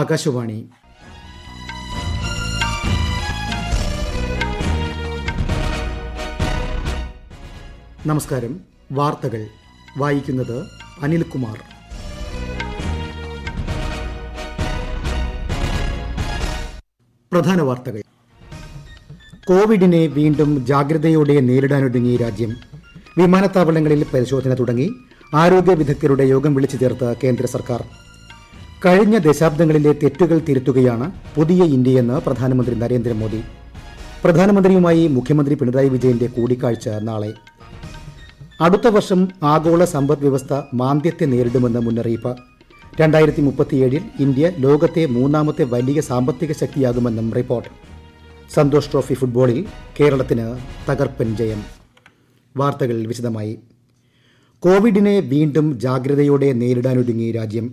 ആകാശവാണി നമസ്കാരം വാർത്തകൾ വായിക്കുന്നത് അനിൽകുമാർ പ്രധാന വാർത്തകൾ കോവിഡിനെ വീണ്ടും ജാഗ്രതയോടെ നേരിടാനൊരുങ്ങി രാജ്യം വിമാനത്താവളങ്ങളിൽ പരിശോധന തുടങ്ങി ആരോഗ്യ വിദഗ്ധരുടെ യോഗം വിളിച്ചു ചേർത്ത് കേന്ദ്ര സർക്കാർ കഴിഞ്ഞ ദശാബ്ദങ്ങളിലെ തെറ്റുകൾ തിരുത്തുകയാണ് പുതിയ ഇന്ത്യയെന്ന് പ്രധാനമന്ത്രി നരേന്ദ്രമോദി പ്രധാനമന്ത്രിയുമായി മുഖ്യമന്ത്രി പിണറായി വിജയന്റെ കൂടിക്കാഴ്ച നാളെ അടുത്ത വർഷം ആഗോള വ്യവസ്ഥ മാന്ദ്യത്തെ നേരിടുമെന്ന് മുന്നറിയിപ്പ് രണ്ടായിരത്തി മുപ്പത്തിയേഴിൽ ഇന്ത്യ ലോകത്തെ മൂന്നാമത്തെ വലിയ സാമ്പത്തിക ശക്തിയാകുമെന്നും റിപ്പോർട്ട് സന്തോഷ് ട്രോഫി ഫുട്ബോളിൽ കേരളത്തിന് തകർപ്പൻ ജയം വാർത്തകൾ വിശദമായി കോവിഡിനെ വീണ്ടും ജാഗ്രതയോടെ നേരിടാനൊരുങ്ങി രാജ്യം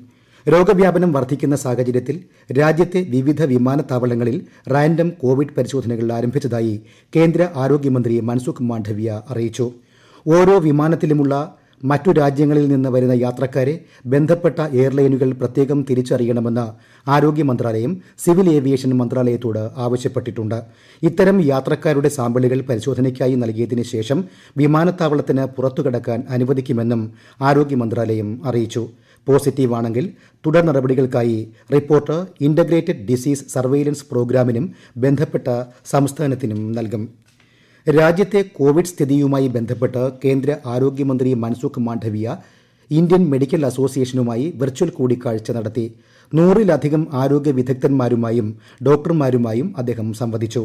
രോഗവ്യാപനം വർദ്ധിക്കുന്ന സാഹചര്യത്തിൽ രാജ്യത്തെ വിവിധ വിമാനത്താവളങ്ങളിൽ റാൻഡം കോവിഡ് പരിശോധനകൾ ആരംഭിച്ചതായി കേന്ദ്ര ആരോഗ്യമന്ത്രി മൻസുഖ് മാണ്ഡവ്യ അറിയിച്ചു ഓരോ വിമാനത്തിലുമുള്ള മറ്റു രാജ്യങ്ങളിൽ നിന്ന് വരുന്ന യാത്രക്കാരെ ബന്ധപ്പെട്ട എയർലൈനുകൾ പ്രത്യേകം തിരിച്ചറിയണമെന്ന് ആരോഗ്യ മന്ത്രാലയം സിവിൽ ഏവിയേഷൻ മന്ത്രാലയത്തോട് ആവശ്യപ്പെട്ടിട്ടുണ്ട് ഇത്തരം യാത്രക്കാരുടെ സാമ്പിളുകൾ പരിശോധനയ്ക്കായി നൽകിയതിന് ശേഷം വിമാനത്താവളത്തിന് പുറത്തുകടക്കാൻ അനുവദിക്കുമെന്നും ആരോഗ്യ മന്ത്രാലയം അറിയിച്ചു പോസിറ്റീവാണെങ്കിൽ തുടർ നടപടികൾക്കായി റിപ്പോർട്ട് ഇന്റഗ്രേറ്റഡ് ഡിസീസ് സർവെയിലൻസ് പ്രോഗ്രാമിനും ബന്ധപ്പെട്ട സംസ്ഥാനത്തിനും നൽകും രാജ്യത്തെ കോവിഡ് സ്ഥിതിയുമായി ബന്ധപ്പെട്ട് കേന്ദ്ര ആരോഗ്യമന്ത്രി മൻസുഖ് മാണ്ഡവ്യ ഇന്ത്യൻ മെഡിക്കൽ അസോസിയേഷനുമായി വെർച്വൽ കൂടിക്കാഴ്ച നടത്തി നൂറിലധികം ആരോഗ്യ വിദഗ്ധന്മാരുമായും ഡോക്ടർമാരുമായും അദ്ദേഹം സംവദിച്ചു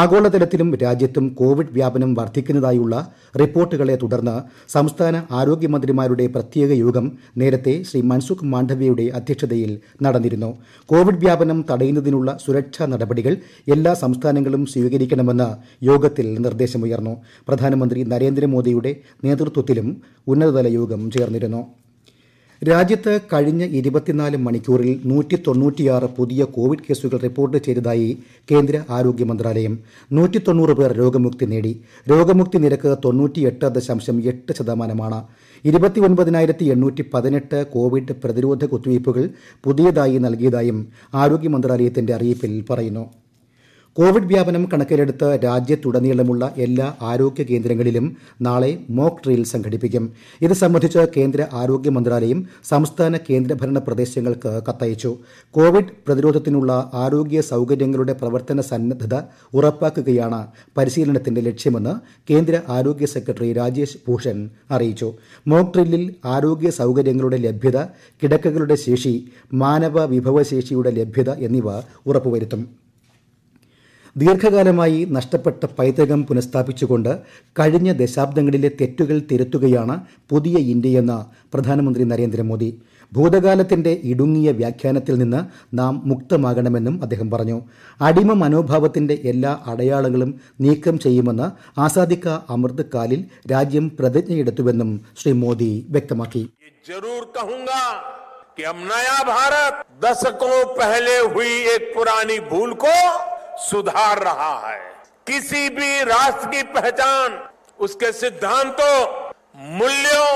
ആഗോളതലത്തിലും രാജ്യത്തും കോവിഡ് വ്യാപനം വർദ്ധിക്കുന്നതായുള്ള റിപ്പോർട്ടുകളെ തുടർന്ന് സംസ്ഥാന ആരോഗ്യമന്ത്രിമാരുടെ പ്രത്യേക യോഗം നേരത്തെ ശ്രീ മൻസുഖ് മാണ്ഡവ്യയുടെ അധ്യക്ഷതയിൽ നടന്നിരുന്നു കോവിഡ് വ്യാപനം തടയുന്നതിനുള്ള സുരക്ഷാ നടപടികൾ എല്ലാ സംസ്ഥാനങ്ങളും സ്വീകരിക്കണമെന്ന് യോഗത്തിൽ നിർദ്ദേശമുയർന്നു പ്രധാനമന്ത്രി നരേന്ദ്രമോദിയുടെ നേതൃത്വത്തിലും ഉന്നതതല യോഗം ചേർന്നിരുന്നു രാജ്യത്ത് കഴിഞ്ഞ ഇരുപത്തിനാല് മണിക്കൂറിൽ നൂറ്റി തൊണ്ണൂറ്റിയാറ് പുതിയ കോവിഡ് കേസുകൾ റിപ്പോർട്ട് ചെയ്തതായി കേന്ദ്ര ആരോഗ്യ മന്ത്രാലയം നൂറ്റി തൊണ്ണൂറ് പേർ രോഗമുക്തി നേടി രോഗമുക്തി നിരക്ക് തൊണ്ണൂറ്റിയെട്ട് ദശാംശം എട്ട് ശതമാനമാണ് ഇരുപത്തിയൊൻപതിനായിരത്തി എണ്ണൂറ്റി പതിനെട്ട് കോവിഡ് പ്രതിരോധ കുത്തിവയ്പ്പുകൾ പുതിയതായി നൽകിയതായും ആരോഗ്യ മന്ത്രാലയത്തിന്റെ അറിയിപ്പിൽ പറയുന്നു കോവിഡ് വ്യാപനം കണക്കിലെടുത്ത് രാജ്യത്തുടനീളമുള്ള എല്ലാ ആരോഗ്യ കേന്ദ്രങ്ങളിലും നാളെ മോക്ക് ഡ്രിൽ സംഘടിപ്പിക്കും ഇത് സംബന്ധിച്ച് കേന്ദ്ര ആരോഗ്യ മന്ത്രാലയം സംസ്ഥാന കേന്ദ്രഭരണ പ്രദേശങ്ങൾക്ക് കത്തയച്ചു കോവിഡ് പ്രതിരോധത്തിനുള്ള ആരോഗ്യ സൌകര്യങ്ങളുടെ പ്രവർത്തന സന്നദ്ധത ഉറപ്പാക്കുകയാണ് പരിശീലനത്തിന്റെ ലക്ഷ്യമെന്ന് കേന്ദ്ര ആരോഗ്യ സെക്രട്ടറി രാജേഷ് ഭൂഷൺ അറിയിച്ചു മോക്ക് ഡ്രില്ലിൽ ആരോഗ്യ സൌകര്യങ്ങളുടെ ലഭ്യത കിടക്കകളുടെ ശേഷി മാനവ വിഭവശേഷിയുടെ ലഭ്യത എന്നിവ ഉറപ്പുവരുത്തും ദീർഘകാലമായി നഷ്ടപ്പെട്ട പൈതൃകം പുനഃസ്ഥാപിച്ചുകൊണ്ട് കഴിഞ്ഞ ദശാബ്ദങ്ങളിലെ തെറ്റുകൾ തിരുത്തുകയാണ് പുതിയ ഇന്ത്യയെന്ന് പ്രധാനമന്ത്രി നരേന്ദ്രമോദി ഭൂതകാലത്തിന്റെ ഇടുങ്ങിയ വ്യാഖ്യാനത്തിൽ നിന്ന് നാം മുക്തമാകണമെന്നും അദ്ദേഹം പറഞ്ഞു അടിമ മനോഭാവത്തിന്റെ എല്ലാ അടയാളങ്ങളും നീക്കം ചെയ്യുമെന്ന് ആസാദിക്ക അമൃത് കാലിൽ രാജ്യം പ്രതിജ്ഞയെടുത്തുവെന്നും ശ്രീ മോദി വ്യക്തമാക്കി कि കോ भारत दशकों पहले हुई एक पुरानी भूल को सुधार रहा है किसी भी राष्ट्र की पहचान उसके सिद्धांतों मूल्यों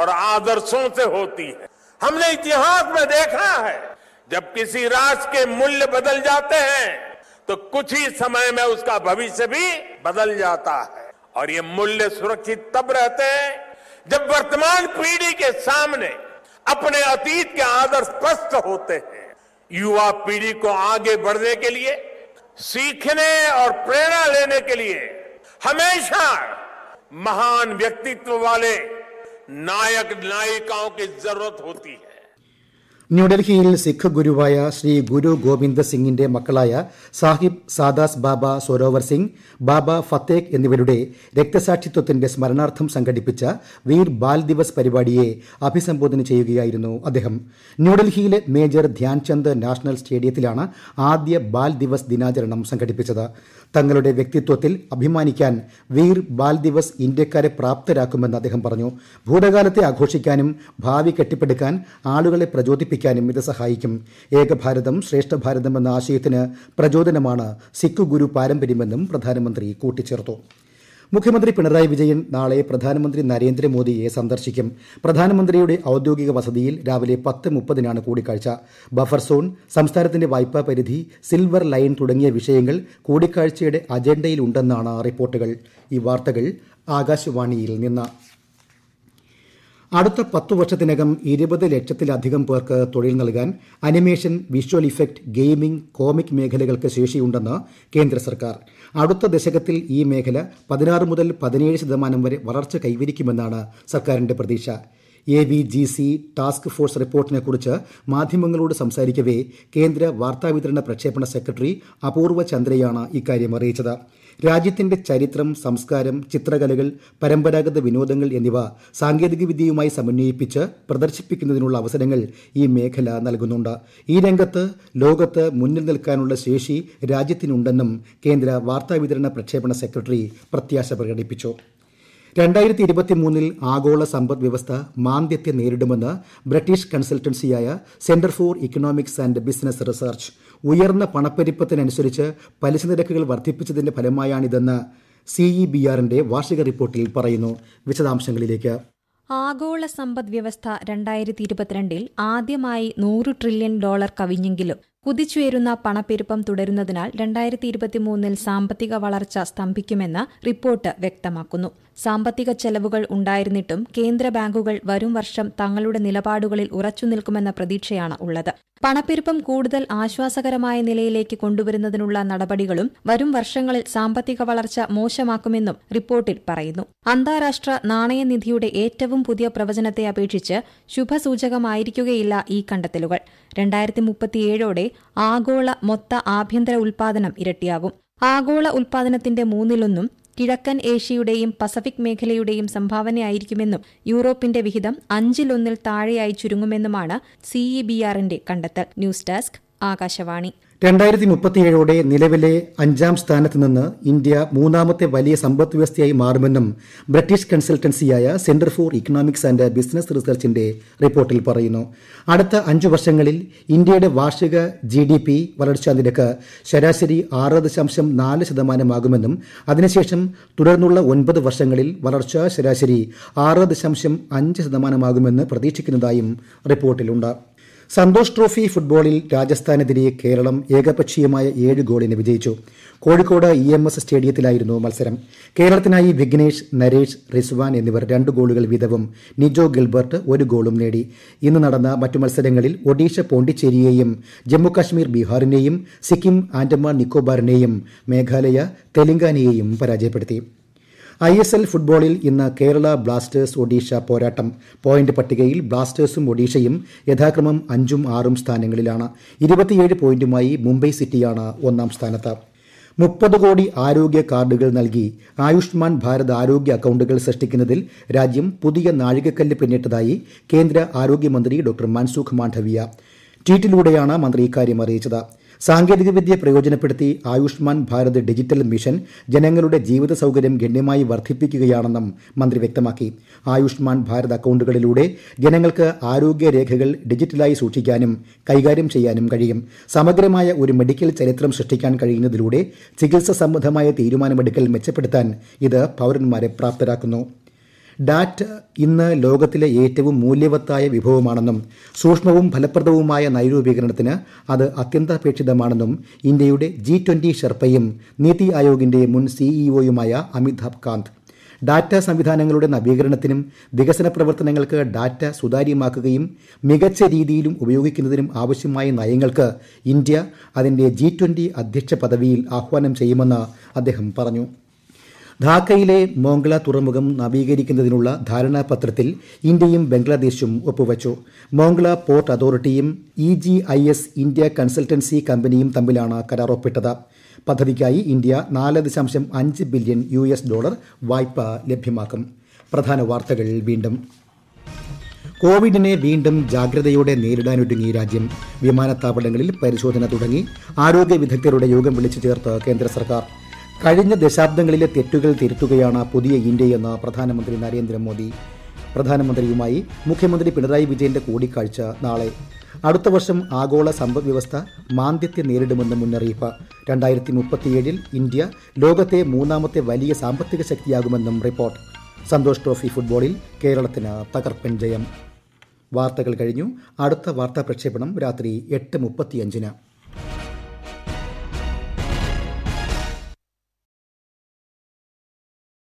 और आदर्शों से होती है हमने इतिहास में देखा है जब किसी राष्ट्र के मूल्य बदल जाते हैं तो कुछ ही समय में उसका भविष्य भी बदल जाता है और ये मूल्य सुरक्षित तब रहते हैं जब वर्तमान पीढ़ी के सामने अपने अतीत के आदर्श स्पष्ट होते हैं युवा पीढ़ी को आगे बढ़ने के लिए सीखने और प्रेरणा लेने के लिए हमेशा महान व्यक्तित्व वाले नायक नायिकाओं की जरूरत होती है ന്യൂഡൽഹിയിൽ സിഖ് ഗുരുവായ ശ്രീ ഗുരു ഗോവിന്ദ് സിംഗിന്റെ മക്കളായ സാഹിബ് സാദാസ് ബാബ സൊരോവർ സിംഗ് ബാബ ഫത്തേഖ് എന്നിവരുടെ രക്തസാക്ഷിത്വത്തിന്റെ സ്മരണാർത്ഥം സംഘടിപ്പിച്ച വീർ ബാൽ ദിവസ് പരിപാടിയെ അഭിസംബോധന ചെയ്യുകയായിരുന്നു അദ്ദേഹം ന്യൂഡൽഹിയിലെ മേജർ ധ്യാൻചന്ദ് നാഷണൽ സ്റ്റേഡിയത്തിലാണ് ആദ്യ ബാൽ ദിവസ് ദിനാചരണം സംഘടിപ്പിച്ചത് തങ്ങളുടെ വ്യക്തിത്വത്തിൽ അഭിമാനിക്കാൻ വീർ ബാൽ ദിവസ് ഇന്ത്യക്കാരെ പ്രാപ്തരാക്കുമെന്ന് അദ്ദേഹം പറഞ്ഞു ഭൂതകാലത്തെ ആഘോഷിക്കാനും ഭാവി കെട്ടിപ്പടുക്കാൻ ആളുകളെ പ്രചോദിപ്പിക്കും എത്തിക്കാനും ഇത് സഹായിക്കും ഏകഭാരതം ഭാരതം എന്ന ആശയത്തിന് പ്രചോദനമാണ് സിഖ് ഗുരു പാരമ്പര്യമെന്നും പ്രധാനമന്ത്രി കൂട്ടിച്ചേർത്തു മുഖ്യമന്ത്രി പിണറായി വിജയൻ നാളെ പ്രധാനമന്ത്രി നരേന്ദ്രമോദിയെ സന്ദർശിക്കും പ്രധാനമന്ത്രിയുടെ ഔദ്യോഗിക വസതിയിൽ രാവിലെ പത്ത് മുപ്പതിനാണ് കൂടിക്കാഴ്ച ബഫർ സോൺ സംസ്ഥാനത്തിന്റെ വായ്പാ പരിധി സിൽവർ ലൈൻ തുടങ്ങിയ വിഷയങ്ങൾ കൂടിക്കാഴ്ചയുടെ അജണ്ടയിലുണ്ടെന്നാണ് റിപ്പോർട്ടുകൾ ഈ വാർത്തകൾ ആകാശവാണിയിൽ നിന്ന് അടുത്ത പത്ത് വർഷത്തിനകം ഇരുപത് ലക്ഷത്തിലധികം പേർക്ക് തൊഴിൽ നൽകാൻ animation visual effect gaming comic മേഖലകൾക്ക് ശേഷിയുണ്ടെന്ന് കേന്ദ്ര സർക്കാർ അടുത്ത ദശകത്തിൽ ഈ മേഖല പതിനാറ് മുതൽ പതിനേഴ് ശതമാനം വരെ വളർച്ച കൈവരിക്കുമെന്നാണ് സർക്കാരിന്റെ പ്രതീക്ഷ A V G C task force കുറിച്ച് മാധ്യമങ്ങളോട് സംസാരിക്കവേ കേന്ദ്ര വാർത്താവിതരണ പ്രക്ഷേപണ സെക്രട്ടറി അപൂർവ ചന്ദ്രയാണ് ഇക്കാര്യം അറിയിച്ചത് രാജ്യത്തിന്റെ ചരിത്രം സംസ്കാരം ചിത്രകലകൾ പരമ്പരാഗത വിനോദങ്ങൾ എന്നിവ സാങ്കേതികവിദ്യയുമായി സമന്വയിപ്പിച്ച് പ്രദർശിപ്പിക്കുന്നതിനുള്ള അവസരങ്ങൾ ഈ മേഖല നൽകുന്നുണ്ട് ഈ രംഗത്ത് ലോകത്ത് മുന്നിൽ നിൽക്കാനുള്ള ശേഷി രാജ്യത്തിനുണ്ടെന്നും കേന്ദ്ര വാർത്താവിതരണ പ്രക്ഷേപണ സെക്രട്ടറി പ്രത്യാശ പ്രകടിപ്പിച്ചു രണ്ടായിരത്തി ഇരുപത്തി മൂന്നിൽ ആഗോള സമ്പദ് വ്യവസ്ഥ മാന്ദ്യത്തെ നേരിടുമെന്ന് ബ്രിട്ടീഷ് കൺസൾട്ടൻസിയായ centre for economics and business research ഉയർന്ന പണപ്പെരുപ്പത്തിനനുസരിച്ച് പലിശ നിരക്കുകൾ വർദ്ധിപ്പിച്ചതിന്റെ ഫലമായാണിതെന്ന് സിഇ ബി ആറിന്റെ വാർഷിക റിപ്പോർട്ടിൽ പറയുന്നു വിശദാംശങ്ങളിലേക്ക് ആഗോള സമ്പദ് വ്യവസ്ഥ രണ്ടായിരത്തി ഇരുപത്തിരണ്ടിൽ ആദ്യമായി നൂറ് ട്രില്യൺ ഡോളർ കവിഞ്ഞെങ്കിലും കുതിച്ചുയരുന്ന പണപ്പെരുപ്പം തുടരുന്നതിനാൽ രണ്ടായിരത്തി ഇരുപത്തിമൂന്നിൽ സാമ്പത്തിക വളർച്ച സ്തംഭിക്കുമെന്ന് റിപ്പോർട്ട് വ്യക്തമാക്കുന്നു സാമ്പത്തിക ചെലവുകൾ ഉണ്ടായിരുന്നിട്ടും കേന്ദ്ര ബാങ്കുകൾ വരും വർഷം തങ്ങളുടെ നിലപാടുകളിൽ ഉറച്ചു നിൽക്കുമെന്ന പ്രതീക്ഷയാണ് ഉള്ളത് പണപ്പെരുപ്പം കൂടുതൽ ആശ്വാസകരമായ നിലയിലേക്ക് കൊണ്ടുവരുന്നതിനുള്ള നടപടികളും വരും വർഷങ്ങളിൽ സാമ്പത്തിക വളർച്ച മോശമാക്കുമെന്നും റിപ്പോർട്ടിൽ പറയുന്നു അന്താരാഷ്ട്ര നാണയനിധിയുടെ ഏറ്റവും പുതിയ പ്രവചനത്തെ അപേക്ഷിച്ച് ശുഭസൂചകമായിരിക്കുകയില്ല ഈ കണ്ടെത്തലുകൾ രണ്ടായിരത്തി മുപ്പത്തിയേഴോടെ ആഗോള മൊത്ത ആഭ്യന്തര ഉൽപാദനം ഇരട്ടിയാകും ആഗോള ഉൽപാദനത്തിന്റെ മൂന്നിലൊന്നും കിഴക്കൻ ഏഷ്യയുടെയും പസഫിക് മേഖലയുടെയും സംഭാവനയായിരിക്കുമെന്നും യൂറോപ്പിന്റെ വിഹിതം അഞ്ചിലൊന്നിൽ താഴെയായി ചുരുങ്ങുമെന്നുമാണ് സിഇബിആറിന്റെ കണ്ടെത്തൽ ന്യൂസ് ഡെസ്ക് ആകാശവാണി രണ്ടായിരത്തി മുപ്പത്തിയേഴോടെ നിലവിലെ അഞ്ചാം സ്ഥാനത്ത് നിന്ന് ഇന്ത്യ മൂന്നാമത്തെ വലിയ സമ്പദ് വ്യവസ്ഥയായി മാറുമെന്നും ബ്രിട്ടീഷ് കൺസൾട്ടൻസിയായ centre for economics and business റിസർച്ചിന്റെ റിപ്പോർട്ടിൽ പറയുന്നു അടുത്ത അഞ്ചു വർഷങ്ങളിൽ ഇന്ത്യയുടെ വാർഷിക ജി ഡി പി വളർച്ചാ നിരക്ക് ശരാശരി ആറ് ദശാംശം നാല് ശതമാനമാകുമെന്നും അതിനുശേഷം തുടർന്നുള്ള ഒൻപത് വർഷങ്ങളിൽ വളർച്ച ശരാശരി ആറ് ദശാംശം അഞ്ച് ശതമാനമാകുമെന്ന് പ്രതീക്ഷിക്കുന്നതായും റിപ്പോർട്ടിലുണ്ട് സന്തോഷ് ട്രോഫി ഫുട്ബോളിൽ രാജസ്ഥാനെതിരെ കേരളം ഏകപക്ഷീയമായ ഏഴ് ഗോളിന് വിജയിച്ചു കോഴിക്കോട് ഇ എം എസ് സ്റ്റേഡിയത്തിലായിരുന്നു മത്സരം കേരളത്തിനായി വിഘ്നേഷ് നരേഷ് റിസ്വാൻ എന്നിവർ രണ്ട് ഗോളുകൾ വീതവും നിജോ ഗിൽബർട്ട് ഒരു ഗോളും നേടി ഇന്ന് നടന്ന മറ്റു മത്സരങ്ങളിൽ ഒഡീഷ പോണ്ടിച്ചേരിയെയും ജമ്മുകാശ്മീർ ബീഹാറിനെയും സിക്കിം ആൻഡമാൻ നിക്കോബാറിനെയും മേഘാലയ തെലങ്കാനയെയും പരാജയപ്പെടുത്തി ഐ എസ് എൽ ഫുട്ബോളിൽ ഇന്ന് കേരള ബ്ലാസ്റ്റേഴ്സ് ഒഡീഷ പോരാട്ടം പോയിന്റ് പട്ടികയിൽ ബ്ലാസ്റ്റേഴ്സും ഒഡീഷയും യഥാക്രമം അഞ്ചും ആറും സ്ഥാനങ്ങളിലാണ് ഇരുപത്തിയേഴ് പോയിന്റുമായി മുംബൈ സിറ്റിയാണ് ഒന്നാം സ്ഥാനത്ത് മുപ്പത് കോടി ആരോഗ്യ കാർഡുകൾ നൽകി ആയുഷ്മാൻ ഭാരത് ആരോഗ്യ അക്കൌണ്ടുകൾ സൃഷ്ടിക്കുന്നതിൽ രാജ്യം പുതിയ നാഴികക്കല്ല് പിന്നിട്ടതായി കേന്ദ്ര ആരോഗ്യമന്ത്രി ഡോക്ടർ മൻസുഖ് മാണ്ഡവ്യ ട്വീറ്റിലൂടെയാണ് മന്ത്രി ഇക്കാര്യം അറിയിച്ചത് സാങ്കേതികവിദ്യ പ്രയോജനപ്പെടുത്തി ആയുഷ്മാൻ ഭാരത് ഡിജിറ്റൽ മിഷൻ ജനങ്ങളുടെ ജീവിത സൌകര്യം ഗണ്യമായി വർദ്ധിപ്പിക്കുകയാണെന്നും മന്ത്രി വ്യക്തമാക്കി ആയുഷ്മാൻ ഭാരത് അക്കൌണ്ടുകളിലൂടെ ജനങ്ങൾക്ക് ആരോഗ്യരേഖകൾ ഡിജിറ്റലായി സൂക്ഷിക്കാനും കൈകാര്യം ചെയ്യാനും കഴിയും സമഗ്രമായ ഒരു മെഡിക്കൽ ചരിത്രം സൃഷ്ടിക്കാൻ കഴിയുന്നതിലൂടെ ചികിത്സ സംബന്ധമായ തീരുമാനമെടുക്കൽ മെച്ചപ്പെടുത്താൻ ഇത് പൌരന്മാരെ പ്രാപ്തരാക്കുന്നു ഡാറ്റ ഇന്ന് ലോകത്തിലെ ഏറ്റവും മൂല്യവത്തായ വിഭവമാണെന്നും സൂക്ഷ്മവും ഫലപ്രദവുമായ നൈരൂപീകരണത്തിന് അത് അത്യന്താപേക്ഷിതമാണെന്നും ഇന്ത്യയുടെ ജി ട്വന്റി ഷെർപ്പയും നീതി ആയോഗിന്റെ മുൻ സിഇഒയുമായ അമിതാഭ് കാന്ത് ഡാറ്റ സംവിധാനങ്ങളുടെ നവീകരണത്തിനും വികസന പ്രവർത്തനങ്ങൾക്ക് ഡാറ്റ സുതാര്യമാക്കുകയും മികച്ച രീതിയിലും ഉപയോഗിക്കുന്നതിനും ആവശ്യമായ നയങ്ങൾക്ക് ഇന്ത്യ അതിന്റെ ജി അധ്യക്ഷ പദവിയിൽ ആഹ്വാനം ചെയ്യുമെന്ന് അദ്ദേഹം പറഞ്ഞു ധാക്കയിലെ മോംഗ്ല തുറമുഖം നവീകരിക്കുന്നതിനുള്ള ധാരണാപത്രത്തിൽ ഇന്ത്യയും ബംഗ്ലാദേശും ഒപ്പുവച്ചു മോംഗ്ല പോർട്ട് അതോറിറ്റിയും E G I S India consultancy കമ്പനിയും തമ്മിലാണ് കരാർ ഒപ്പിട്ടത് പദ്ധതിക്കായി ഇന്ത്യ നാല് ദശാംശം അഞ്ച് ബില്യൺ യു എസ് ഡോളർ വായ്പ ലഭ്യമാക്കും പ്രധാന വാർത്തകൾ വീണ്ടും കോവിഡിനെ വീണ്ടും ജാഗ്രതയോടെ നേരിടാനൊരുങ്ങി രാജ്യം വിമാനത്താവളങ്ങളിൽ പരിശോധന തുടങ്ങി ആരോഗ്യ വിദഗ്ധരുടെ യോഗം വിളിച്ചു ചേർത്ത് കേന്ദ്ര സർക്കാർ കഴിഞ്ഞ ദശാബ്ദങ്ങളിലെ തെറ്റുകൾ തിരുത്തുകയാണ് പുതിയ ഇന്ത്യയെന്ന് പ്രധാനമന്ത്രി നരേന്ദ്രമോദി പ്രധാനമന്ത്രിയുമായി മുഖ്യമന്ത്രി പിണറായി വിജയന്റെ കൂടിക്കാഴ്ച നാളെ അടുത്ത വർഷം ആഗോള സമ്പദ് വ്യവസ്ഥ മാന്ദ്യത്തെ നേരിടുമെന്ന് മുന്നറിയിപ്പ് രണ്ടായിരത്തി മുപ്പത്തിയേഴിൽ ഇന്ത്യ ലോകത്തെ മൂന്നാമത്തെ വലിയ സാമ്പത്തിക ശക്തിയാകുമെന്നും റിപ്പോർട്ട് സന്തോഷ് ട്രോഫി ഫുട്ബോളിൽ കേരളത്തിന് തകർപ്പൻ ജയം വാർത്തകൾ കഴിഞ്ഞു അടുത്ത വാർത്താ പ്രക്ഷേപണം രാത്രി എട്ട് മുപ്പത്തിയഞ്ചിന്